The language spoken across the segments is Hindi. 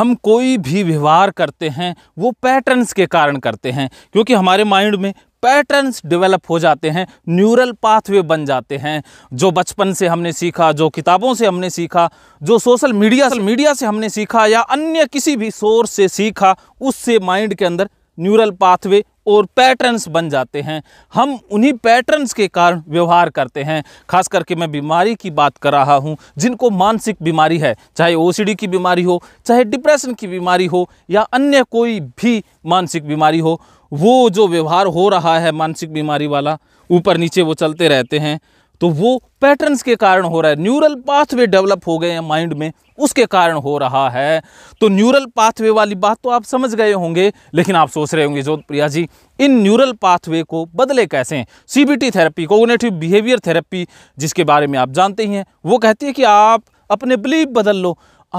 हम कोई भी व्यवहार करते हैं वो पैटर्न्स के कारण करते हैं क्योंकि हमारे माइंड में पैटर्न्स डेवलप हो जाते हैं न्यूरल पाथवे बन जाते हैं जो बचपन से हमने सीखा जो किताबों से हमने सीखा जो सोशल मीडिया मीडिया से हमने सीखा या अन्य किसी भी सोर्स से सीखा उससे माइंड के अंदर न्यूरल पाथवे और पैटर्न्स बन जाते हैं हम उन्हीं पैटर्न्स के कारण व्यवहार करते हैं खास करके मैं बीमारी की बात कर रहा हूँ जिनको मानसिक बीमारी है चाहे ओसीडी की बीमारी हो चाहे डिप्रेशन की बीमारी हो या अन्य कोई भी मानसिक बीमारी हो वो जो व्यवहार हो रहा है मानसिक बीमारी वाला ऊपर नीचे वो चलते रहते हैं तो वो पैटर्न्स के कारण हो रहा है न्यूरल पाथवे डेवलप हो गए हैं माइंड में उसके कारण हो रहा है तो न्यूरल पाथवे वाली बात तो आप समझ गए होंगे लेकिन आप सोच रहे होंगे जोध प्रिया जी इन न्यूरल पाथवे को बदले कैसे हैं CBT therapy cognitive behaviour therapy जिसके बारे में आप जानते ही हैं वो कहती है कि आप अपने बिलीव बदल लो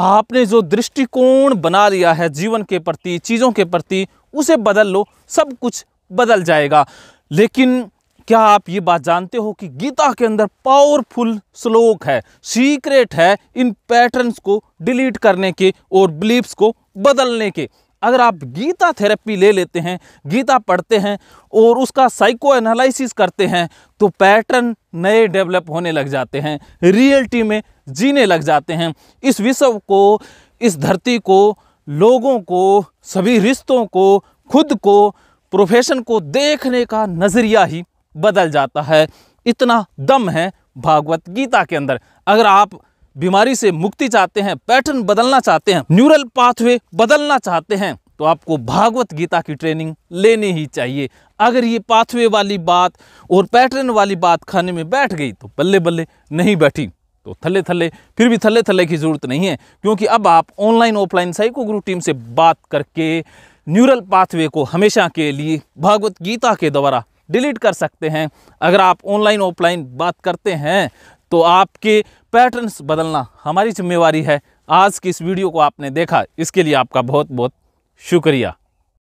आपने जो दृष्टिकोण बना लिया है जीवन के प्रति चीज़ों के प्रति उसे बदल लो सब कुछ बदल जाएगा लेकिन क्या आप ये बात जानते हो कि गीता के अंदर पावरफुल श्लोक है सीक्रेट है इन पैटर्न्स को डिलीट करने के और बिलीव्स को बदलने के अगर आप गीता थेरेपी ले लेते हैं गीता पढ़ते हैं और उसका साइको एनालिसिस करते हैं तो पैटर्न नए डेवलप होने लग जाते हैं रियलिटी में जीने लग जाते हैं इस विश्व को इस धरती को लोगों को सभी रिश्तों को खुद को प्रोफेशन को देखने का नज़रिया ही बदल जाता है इतना दम है भागवत गीता के अंदर अगर आप बीमारी से मुक्ति चाहते हैं पैटर्न बदलना चाहते हैं न्यूरल पाथवे बदलना चाहते हैं तो आपको भागवत गीता की ट्रेनिंग लेनी ही चाहिए अगर ये पाथवे वाली बात और पैटर्न वाली बात खाने में बैठ गई तो बल्ले बल्ले नहीं बैठी तो थल्ले थल्ले फिर भी थल्ले थल्ले की ज़रूरत नहीं है क्योंकि अब आप online offline psycho Guru team से बात करके न्यूरल पाथवे को हमेशा के लिए भागवत गीता के द्वारा डिलीट कर सकते हैं अगर आप ऑनलाइन ऑफलाइन बात करते हैं तो आपके पैटर्न्स बदलना हमारी जिम्मेवारी है आज की इस वीडियो को आपने देखा इसके लिए आपका बहुत बहुत शुक्रिया